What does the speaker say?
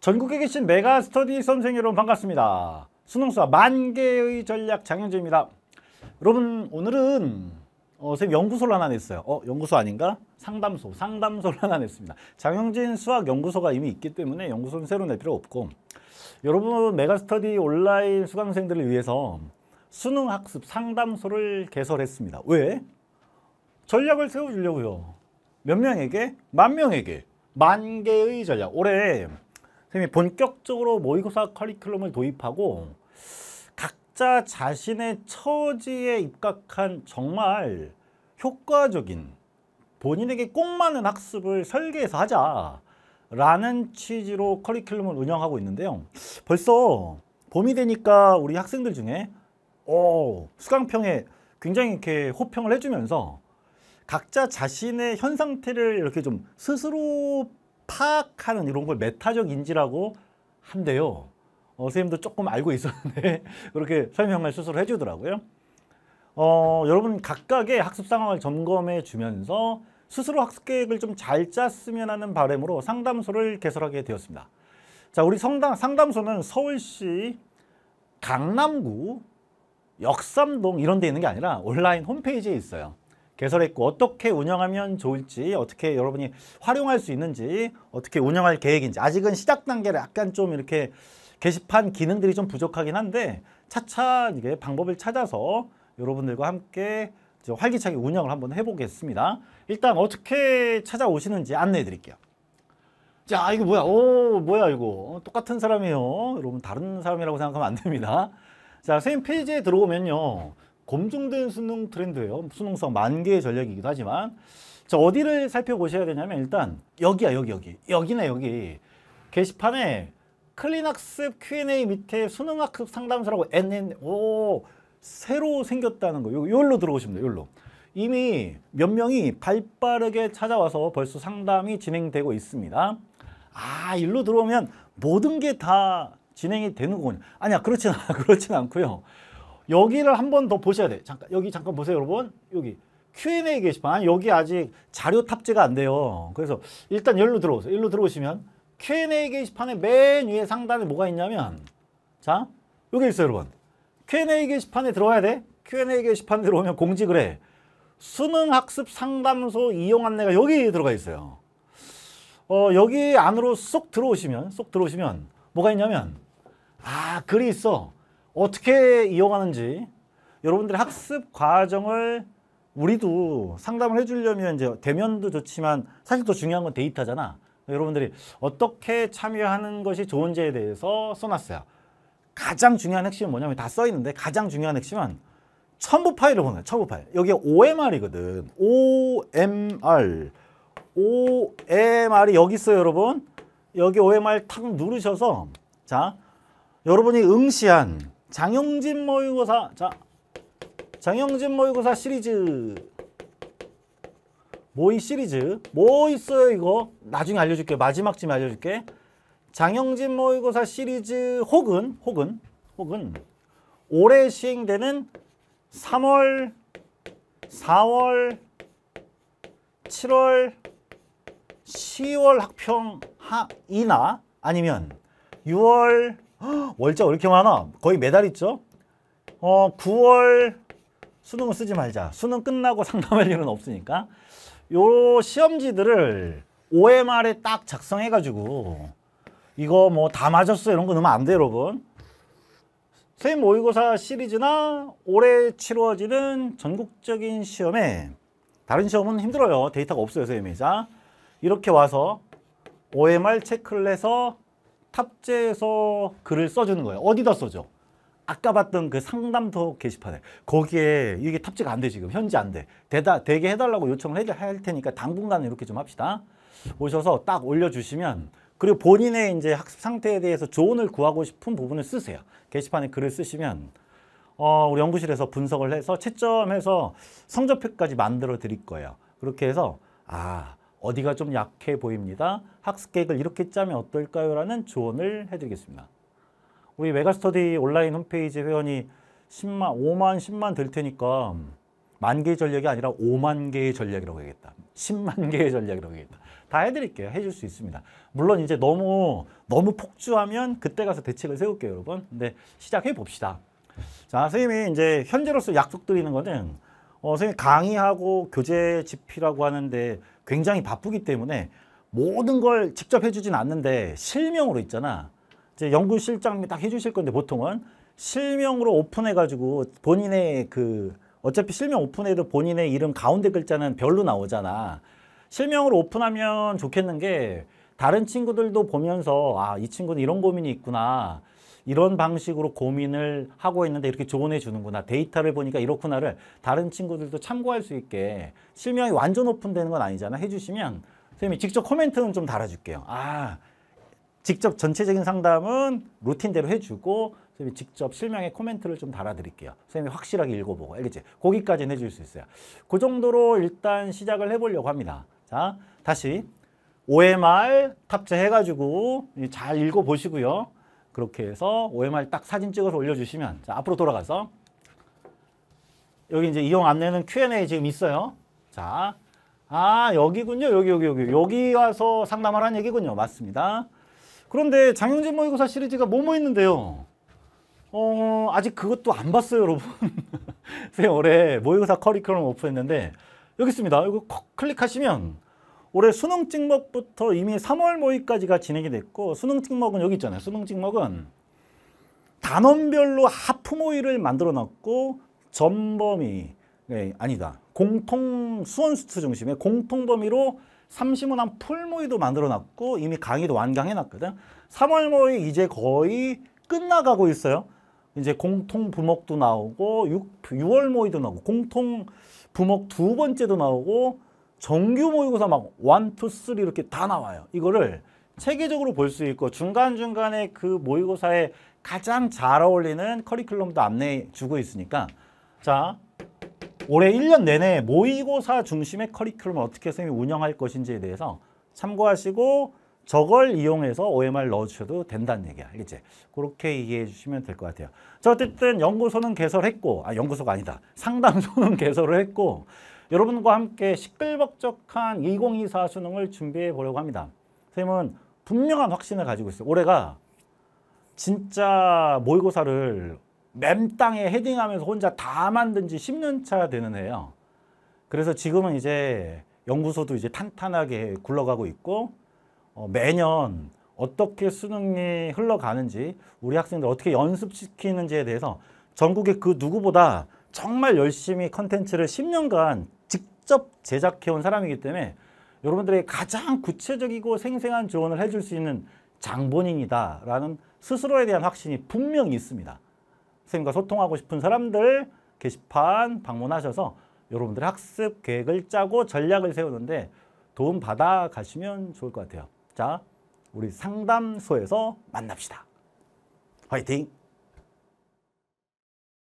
전국에 계신 메가스터디 선생 여러분 반갑습니다. 수능수와 만개의 전략 장현재입니다. 여러분 오늘은 어, 선생님 연구소를 하나 냈어요. 어, 연구소 아닌가? 상담소, 상담소를 하나 냈습니다. 장영진 수학 연구소가 이미 있기 때문에 연구소는 새로 낼 필요 없고 여러분 메가스터디 온라인 수강생들을 위해서 수능 학습 상담소를 개설했습니다. 왜? 전략을 세워주려고요. 몇 명에게? 만 명에게. 만 개의 전략. 올해 선생님이 본격적으로 모의고사 커리큘럼을 도입하고 각자 자신의 처지에 입각한 정말 효과적인 본인에게 꼭 맞는 학습을 설계해서 하자라는 취지로 커리큘럼을 운영하고 있는데요. 벌써 봄이 되니까 우리 학생들 중에 오, 어, 수강평에 굉장히 이렇게 호평을 해주면서 각자 자신의 현 상태를 이렇게 좀 스스로 파악하는 이런 걸 메타적 인지라고 한대요. 어, 선생님도 조금 알고 있었는데 그렇게 설명을 스스로 해주더라고요. 어, 여러분 각각의 학습 상황을 점검해 주면서 스스로 학습 계획을 좀 잘 짰으면 하는 바램으로 상담소를 개설하게 되었습니다. 자, 우리 성당, 상담소는 서울시 강남구 역삼동 이런 데 있는 게 아니라 온라인 홈페이지에 있어요. 개설했고 어떻게 운영하면 좋을지 어떻게 여러분이 활용할 수 있는지 어떻게 운영할 계획인지 아직은 시작 단계를 약간 좀 이렇게 게시판 기능들이 좀 부족하긴 한데 차차 이게 방법을 찾아서 여러분들과 함께 활기차게 운영을 한번 해보겠습니다. 일단 어떻게 찾아오시는지 안내해 드릴게요. 자 이거 뭐야 오 뭐야 이거 어, 똑같은 사람이에요 여러분 다른 사람이라고 생각하면 안 됩니다 자 선생님 페이지에 들어오면요 검증된 수능 트렌드예요. 수능성 만개의 전략이기도 하지만 자 어디를 살펴보셔야 되냐면 일단 여기야 여기 여기 여기네 여기 게시판에 클린학습 Q&A 밑에 수능학습 상담소라고 NN 오 새로 생겼다는 거 요걸로 들어오시면 돼요. 요걸로 이미 몇 명이 발빠르게 찾아와서 벌써 상담이 진행되고 있습니다. 아 일로 들어오면 모든 게 다 진행이 되는군요. 아니야 그렇진 않, 그렇진 않고요. 여기를 한 번 더 보셔야 돼 잠깐 여기 잠깐 보세요, 여러분. 여기 Q&A 게시판 여기 아직 자료 탑재가 안 돼요. 그래서 일단 열로 들어오세요. 일로 들어오시면 Q&A 게시판의 맨 위에 상단에 뭐가 있냐면 자 여기 있어요, 여러분. Q&A 게시판에 들어와야 돼. Q&A 게시판 들어오면 공지글 해. 수능 학습 상담소 이용 안내가 여기 들어가 있어요. 어, 여기 안으로 쏙 들어오시면, 쏙 들어오시면 뭐가 있냐면, 아, 글이 있어. 어떻게 이용하는지 여러분들의 학습 과정을 우리도 상담을 해주려면 이제 대면도 좋지만 사실 더 중요한 건 데이터잖아. 여러분들이 어떻게 참여하는 것이 좋은지에 대해서 써놨어요. 가장 중요한 핵심은 뭐냐면 다 써있는데 가장 중요한 핵심은 첨부 파일을 보는 거예요. 첨부 파일. 여기 OMR이거든. OMR. OMR이 여기 있어요, 여러분. 여기 OMR 탁 누르셔서 자, 여러분이 응시한 장영진 모의고사 자 장영진 모의고사 시리즈 모의 시리즈 뭐 있어요 이거 나중에 알려줄게 마지막쯤 알려줄게 장영진 모의고사 시리즈 혹은 혹은 혹은 올해 시행되는 3월 4월 7월 10월 학평 하이나 아니면 6월 월자 왜 이렇게 많아? 거의 매달 있죠? 어, 9월 수능을 쓰지 말자. 수능 끝나고 상담할 일은 없으니까 요 시험지들을 OMR에 딱 작성해가지고 이거 뭐 다 맞았어 이런 거 넣으면 안 돼요 여러분. 선생님 모의고사 시리즈나 올해 치루어지는 전국적인 시험에 다른 시험은 힘들어요. 데이터가 없어요 선생님이. 자 이렇게 와서 OMR 체크를 해서 탑재해서 글을 써주는 거예요. 어디다 써줘? 아까 봤던 그 상담터 게시판에 거기에 이게 탑재가 안 돼 지금 현재 안 돼. 되다 되게 해달라고 요청을 해야 할 테니까 당분간은 이렇게 좀 합시다. 오셔서 딱 올려주시면 그리고 본인의 이제 학습 상태에 대해서 조언을 구하고 싶은 부분을 쓰세요. 게시판에 글을 쓰시면 어, 우리 연구실에서 분석을 해서 채점해서 성적표까지 만들어 드릴 거예요. 그렇게 해서 아 어디가 좀 약해 보입니다. 학습 계획을 이렇게 짜면 어떨까요? 라는 조언을 해드리겠습니다. 우리 메가스터디 온라인 홈페이지 회원이 10만, 5만, 10만 될 테니까 만 개의 전략이 아니라 5만 개의 전략이라고 해야겠다. 10만 개의 전략이라고 해야겠다. 다 해드릴게요. 해줄 수 있습니다. 물론 이제 너무 너무 폭주하면 그때 가서 대책을 세울게요, 여러분. 근데 시작해 봅시다. 자, 선생님이 이제 현재로서 약속드리는 거는 어, 선생님 강의하고 교재 집필하고 하는데 굉장히 바쁘기 때문에 모든 걸 직접 해주진 않는데 실명으로 있잖아. 이제 연구실장님이 딱 해주실 건데 보통은 실명으로 오픈해가지고 본인의 그 어차피 실명 오픈해도 본인의 이름 가운데 글자는 별로 나오잖아. 실명으로 오픈하면 좋겠는 게 다른 친구들도 보면서 아이 친구는 이런 고민이 있구나 이런 방식으로 고민을 하고 있는데 이렇게 조언해 주는구나. 데이터를 보니까 이렇구나를 다른 친구들도 참고할 수 있게 실명이 완전 오픈되는 건 아니잖아. 해주시면 선생님이 직접 코멘트는 좀 달아줄게요. 아, 직접 전체적인 상담은 루틴대로 해주고 선생님이 직접 실명의 코멘트를 좀 달아드릴게요. 선생님이 확실하게 읽어보고 알겠지? 거기까지는 해줄 수 있어요. 그 정도로 일단 시작을 해보려고 합니다. 자, 다시 OMR 탑재해가지고 잘 읽어보시고요. 그렇게 해서 OMR 딱 사진 찍어서 올려주시면 자, 앞으로 돌아가서 여기 이제 이용 안내는 Q&A 지금 있어요. 자, 아 여기군요. 여기 여기 여기 여기 와서 상담하라는 얘기군요. 맞습니다. 그런데 장영진 모의고사 시리즈가 뭐뭐 있는데요. 어 아직 그것도 안 봤어요, 여러분. 제 올해 모의고사 커리큘럼 오픈했는데 여기 있습니다. 이거 클릭하시면 올해 수능 찍먹부터 이미 3월 모의까지가 진행이 됐고 수능 찍먹은 여기 있잖아요. 수능 찍먹은 단원별로 하프 모의를 만들어 놨고 전범위 네, 아니다. 공통 수원수트 중심의 공통 범위로 삼시문항 풀모의도 만들어 놨고 이미 강의도 완강해 놨거든. 3월 모의 이제 거의 끝나가고 있어요. 이제 공통 부목도 나오고 6, 6월 모의도 나오고 공통 부목 두 번째도 나오고 정규 모의고사 막 1, 2, 3 이렇게 다 나와요. 이거를 체계적으로 볼 수 있고 중간중간에 그 모의고사에 가장 잘 어울리는 커리큘럼도 안내해 주고 있으니까 자 올해 1년 내내 모의고사 중심의 커리큘럼을 어떻게 선생님이 운영할 것인지에 대해서 참고하시고 저걸 이용해서 OMR 넣어주셔도 된다는 얘기야. 알겠지? 그렇게 이해해 주시면 될 것 같아요. 자, 어쨌든 연구소는 개설했고, 아, 연구소가 아니다. 상담소는 개설을 했고, 여러분과 함께 시끌벅적한 2024 수능을 준비해 보려고 합니다. 선생님은 분명한 확신을 가지고 있어요. 올해가 진짜 모의고사를 맨 땅에 헤딩하면서 혼자 다 만든 지 10년 차 되는 해예요. 그래서 지금은 이제 연구소도 이제 탄탄하게 굴러가고 있고 어, 매년 어떻게 수능이 흘러가는지 우리 학생들 어떻게 연습시키는지에 대해서 전국의 그 누구보다 정말 열심히 컨텐츠를 10년간 직접 제작해온 사람이기 때문에 여러분들에 가장 구체적이고 생생한 조언을 해줄 수 있는 장본인이다라는 스스로에 대한 확신이 분명히 있습니다. 선생님과 소통하고 싶은 사람들 게시판 방문하셔서 여러분들의 학습 계획을 짜고 전략을 세우는데 도움 받아 가시면 좋을 것 같아요. 자, 우리 상담소에서 만납시다. 화이팅!